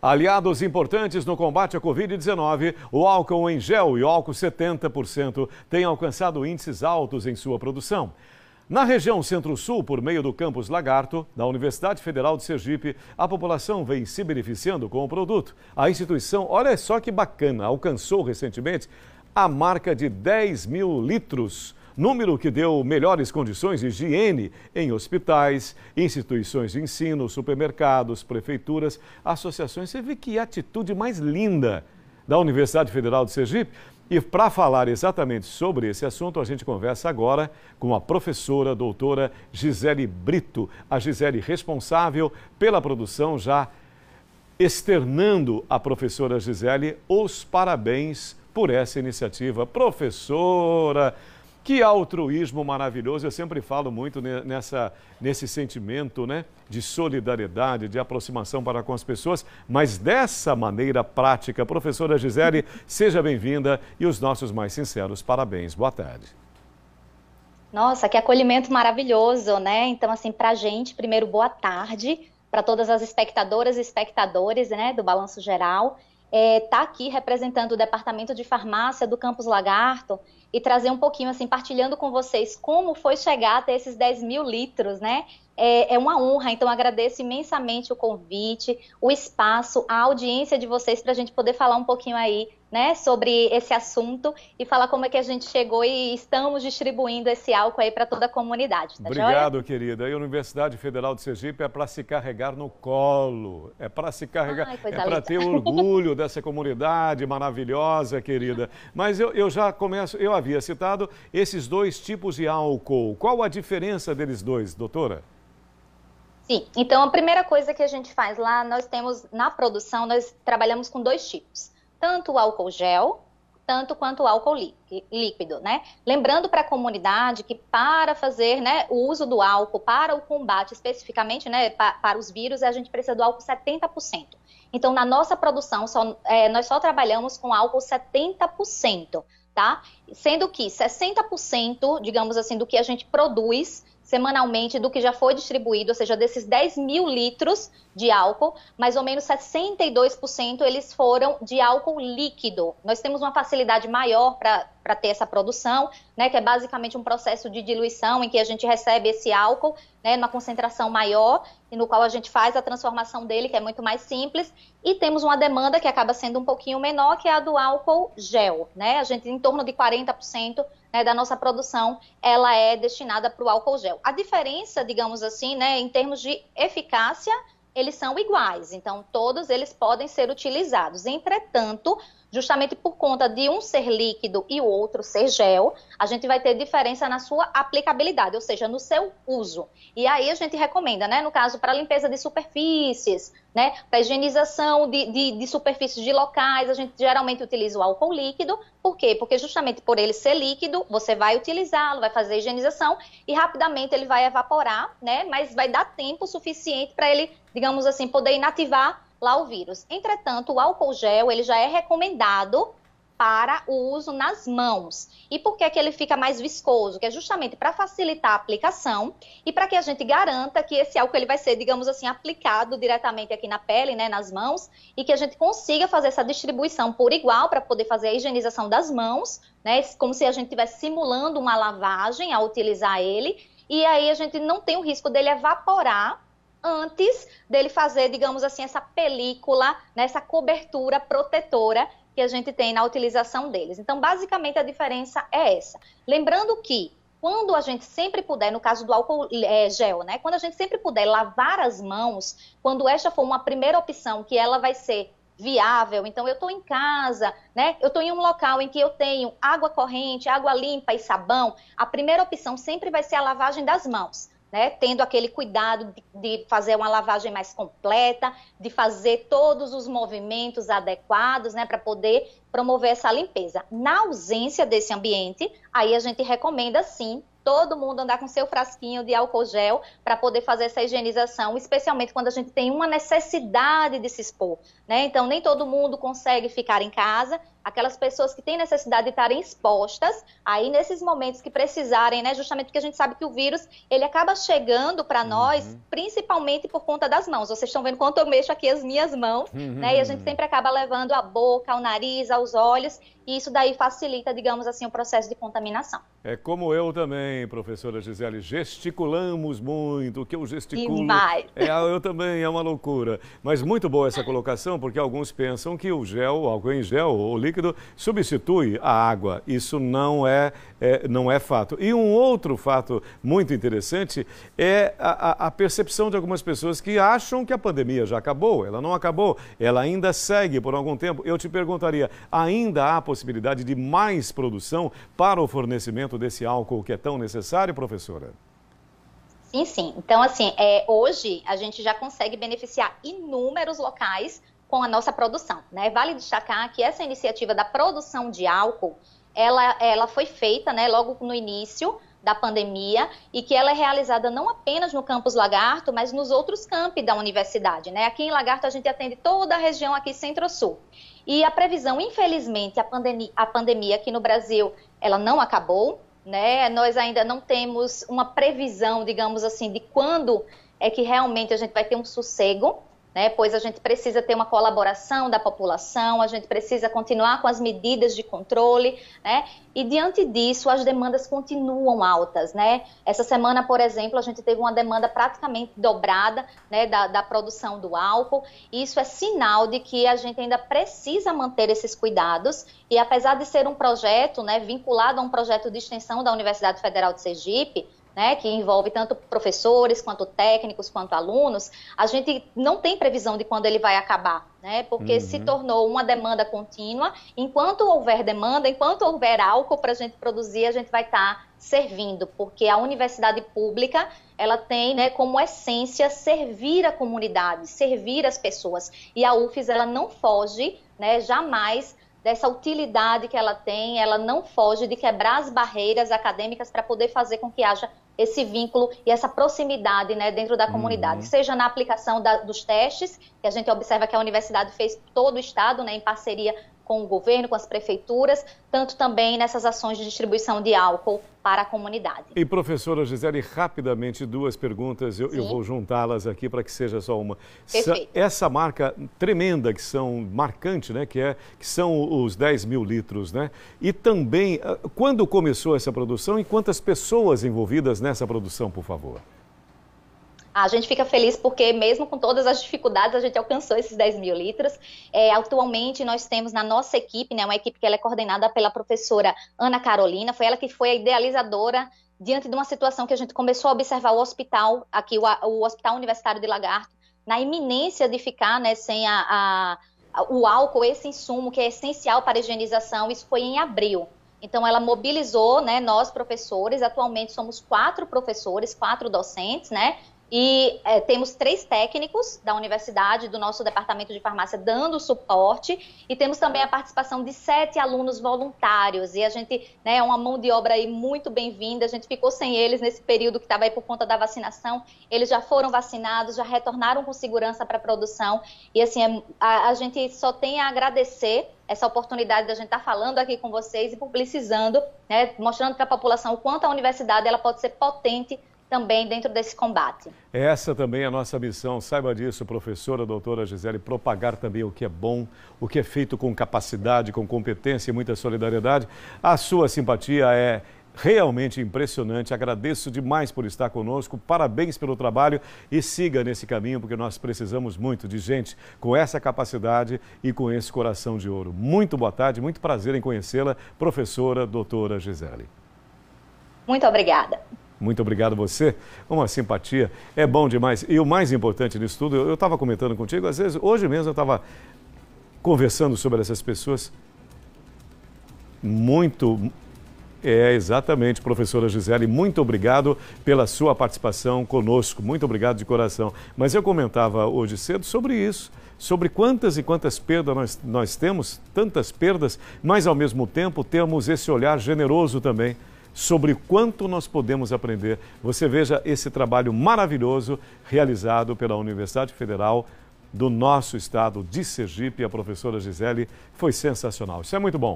Aliados importantes no combate à Covid-19, o álcool em gel e álcool 70% têm alcançado índices altos em sua produção. Na região Centro-Sul, por meio do campus Lagarto, da Universidade Federal de Sergipe, a população vem se beneficiando com o produto. A instituição, olha só que bacana, alcançou recentemente a marca de 10 mil litros número que deu melhores condições de higiene em hospitais, instituições de ensino, supermercados, prefeituras, associações. Você vê que atitude mais linda da Universidade Federal de Sergipe. E para falar exatamente sobre esse assunto, a gente conversa agora com a professora a doutora Gisele Brito, a Gisele responsável pela produção já externando a professora Gisele os parabéns por essa iniciativa. Professora, que altruísmo maravilhoso! Eu sempre falo muito nessa, nesse sentimento né, de solidariedade, de aproximação para com as pessoas, mas dessa maneira prática. Professora Gisele, seja bem-vinda e os nossos mais sinceros parabéns. Boa tarde. Nossa, que acolhimento maravilhoso, né? Então, assim, para a gente, primeiro, boa tarde para todas as espectadoras e espectadores né, do Balanço Geral estar é, tá aqui representando o departamento de farmácia do Campus Lagarto e trazer um pouquinho, assim, partilhando com vocês como foi chegar até esses 10 mil litros, né? É, é uma honra, então agradeço imensamente o convite, o espaço, a audiência de vocês para a gente poder falar um pouquinho aí né, sobre esse assunto e falar como é que a gente chegou e estamos distribuindo esse álcool aí para toda a comunidade. Tá Obrigado, joia? querida. E a Universidade Federal de Sergipe é para se carregar no colo, é para se carregar, Ai, é para ter orgulho dessa comunidade maravilhosa, querida. Mas eu, eu já começo, eu havia citado esses dois tipos de álcool. Qual a diferença deles dois, doutora? Sim, então a primeira coisa que a gente faz lá, nós temos na produção, nós trabalhamos com dois tipos tanto o álcool gel, tanto quanto o álcool líquido, né? Lembrando para a comunidade que para fazer né, o uso do álcool, para o combate especificamente né, pa, para os vírus, a gente precisa do álcool 70%. Então, na nossa produção, só, é, nós só trabalhamos com álcool 70%, tá? Sendo que 60%, digamos assim, do que a gente produz semanalmente do que já foi distribuído, ou seja, desses 10 mil litros de álcool, mais ou menos 62% eles foram de álcool líquido. Nós temos uma facilidade maior para para ter essa produção, né, que é basicamente um processo de diluição em que a gente recebe esse álcool, né, numa concentração maior e no qual a gente faz a transformação dele, que é muito mais simples, e temos uma demanda que acaba sendo um pouquinho menor, que é a do álcool gel, né? A gente em torno de 40% né, da nossa produção ela é destinada para o álcool gel. A diferença, digamos assim, né, em termos de eficácia eles são iguais, então todos eles podem ser utilizados. Entretanto, justamente por conta de um ser líquido e o outro ser gel, a gente vai ter diferença na sua aplicabilidade, ou seja, no seu uso. E aí a gente recomenda, né, no caso, para limpeza de superfícies, né, para higienização de, de, de superfícies de locais, a gente geralmente utiliza o álcool líquido. Por quê? Porque justamente por ele ser líquido, você vai utilizá-lo, vai fazer a higienização e rapidamente ele vai evaporar, né, mas vai dar tempo suficiente para ele, digamos assim, poder inativar lá o vírus. Entretanto, o álcool gel ele já é recomendado para o uso nas mãos. E por que, que ele fica mais viscoso? Que é justamente para facilitar a aplicação e para que a gente garanta que esse álcool ele vai ser, digamos assim, aplicado diretamente aqui na pele, né, nas mãos, e que a gente consiga fazer essa distribuição por igual para poder fazer a higienização das mãos, né, como se a gente estivesse simulando uma lavagem ao utilizar ele. E aí a gente não tem o risco dele evaporar antes dele fazer, digamos assim, essa película, né, essa cobertura protetora que a gente tem na utilização deles. Então, basicamente, a diferença é essa. Lembrando que quando a gente sempre puder, no caso do álcool é, gel, né? Quando a gente sempre puder lavar as mãos, quando esta for uma primeira opção, que ela vai ser viável. Então, eu estou em casa, né? Eu estou em um local em que eu tenho água corrente, água limpa e sabão. A primeira opção sempre vai ser a lavagem das mãos né, tendo aquele cuidado de, de, fazer uma lavagem mais completa, de fazer todos os movimentos adequados, né, para poder promover essa limpeza. Na ausência desse ambiente, aí a gente recomenda sim todo mundo andar com seu frasquinho de álcool gel para poder fazer essa higienização, especialmente quando a gente tem uma necessidade de se expor, né? Então nem todo mundo consegue ficar em casa, aquelas pessoas que têm necessidade de estarem expostas, aí nesses momentos que precisarem, né, justamente porque a gente sabe que o vírus, ele acaba chegando para uhum. nós, principalmente por conta das mãos. Vocês estão vendo quanto eu mexo aqui as minhas mãos, uhum. né, e a gente sempre acaba levando a boca, ao nariz, aos olhos, e isso daí facilita, digamos assim, o processo de contaminação. É como eu também, professora Gisele, gesticulamos muito, o que eu gesticulo... Demais. É, ah, eu também, é uma loucura. Mas muito boa essa colocação, porque alguns pensam que o gel, álcool em gel ou líquido líquido substitui a água. Isso não é, é não é fato. E um outro fato muito interessante é a, a, percepção de algumas pessoas que acham que a pandemia já acabou. Ela não acabou, ela ainda segue por algum tempo. Eu te perguntaria, ainda há possibilidade de mais produção para o fornecimento desse álcool que é tão necessário, professora? Sim, sim. Então, assim, é, hoje a gente já consegue beneficiar inúmeros locais com a nossa produção. Né? Vale destacar que essa iniciativa da produção de álcool, ela, ela foi feita né, logo no início da pandemia e que ela é realizada não apenas no campus Lagarto, mas nos outros campi da universidade. Né? Aqui em Lagarto a gente atende toda a região aqui centro-sul. E a previsão, infelizmente, a pandemia, a pandemia aqui no Brasil, ela não acabou, né? Nós ainda não temos uma previsão, digamos assim, de quando é que realmente a gente vai ter um sossego né? Pois a gente precisa ter uma colaboração da população, a gente precisa continuar com as medidas de controle, né? E diante disso, as demandas continuam altas, né? Essa semana, por exemplo, a gente teve uma demanda praticamente dobrada, né, da, da produção do álcool. Isso é sinal de que a gente ainda precisa manter esses cuidados. E apesar de ser um projeto, né, vinculado a um projeto de extensão da Universidade Federal de Sergipe, né, que envolve tanto professores, quanto técnicos, quanto alunos, a gente não tem previsão de quando ele vai acabar, né, porque uhum. se tornou uma demanda contínua. Enquanto houver demanda, enquanto houver álcool para a gente produzir, a gente vai estar tá servindo, porque a universidade pública ela tem né, como essência servir a comunidade, servir as pessoas. E a UFES ela não foge né, jamais dessa utilidade que ela tem, ela não foge de quebrar as barreiras acadêmicas para poder fazer com que haja esse vínculo e essa proximidade né, dentro da comunidade, uhum. seja na aplicação da, dos testes, que a gente observa que a universidade fez todo o estado, né, em parceria com o governo, com as prefeituras, tanto também nessas ações de distribuição de álcool para a comunidade. E professora Gisele, rapidamente duas perguntas, eu, eu vou juntá-las aqui para que seja só uma. Perfeito. Essa marca tremenda que são, marcante, né, que, é, que são os 10 mil litros, né? E também, ah, quando começou essa produção e quantas pessoas envolvidas nessa produção, por favor? A gente fica feliz porque, mesmo com todas as dificuldades, a gente alcançou esses 10 mil litros. É, atualmente, nós temos na nossa equipe, né, uma equipe que ela é coordenada pela professora Ana Carolina, foi ela que foi a idealizadora diante de uma situação que a gente começou a observar o hospital, aqui o, o Hospital Universitário de Lagarto, na iminência de ficar né, sem a, a, o álcool, esse insumo que é essencial para a higienização, isso foi em abril. Então, ela mobilizou né, nós, professores, atualmente somos quatro professores, quatro docentes, né? E é, temos três técnicos da universidade, do nosso departamento de farmácia, dando suporte. E temos também a participação de sete alunos voluntários. E a gente né, é uma mão de obra aí muito bem-vinda. A gente ficou sem eles nesse período que estava aí por conta da vacinação. Eles já foram vacinados, já retornaram com segurança para a produção. E assim, é, a, a gente só tem a agradecer essa oportunidade da gente estar tá falando aqui com vocês e publicizando, né, mostrando para a população o quanto a universidade ela pode ser potente também dentro desse combate. Essa também é a nossa missão, saiba disso, professora doutora Gisele, propagar também o que é bom, o que é feito com capacidade, com competência e muita solidariedade. A sua simpatia é realmente impressionante. Agradeço demais por estar conosco. Parabéns pelo trabalho e siga nesse caminho, porque nós precisamos muito de gente com essa capacidade e com esse coração de ouro. Muito boa tarde, muito prazer em conhecê-la, professora doutora Gisele. Muito obrigada. Muito obrigado a você. Uma simpatia. É bom demais. E o mais importante disso tudo, eu estava comentando contigo, às vezes, hoje mesmo eu estava conversando sobre essas pessoas. Muito. É, exatamente, professora Gisele, muito obrigado pela sua participação conosco. Muito obrigado de coração. Mas eu comentava hoje cedo sobre isso sobre quantas e quantas perdas nós, nós temos, tantas perdas, mas ao mesmo tempo temos esse olhar generoso também sobre quanto nós podemos aprender. Você veja esse trabalho maravilhoso realizado pela Universidade Federal do nosso estado de Sergipe, a professora Gisele, foi sensacional. Isso é muito bom.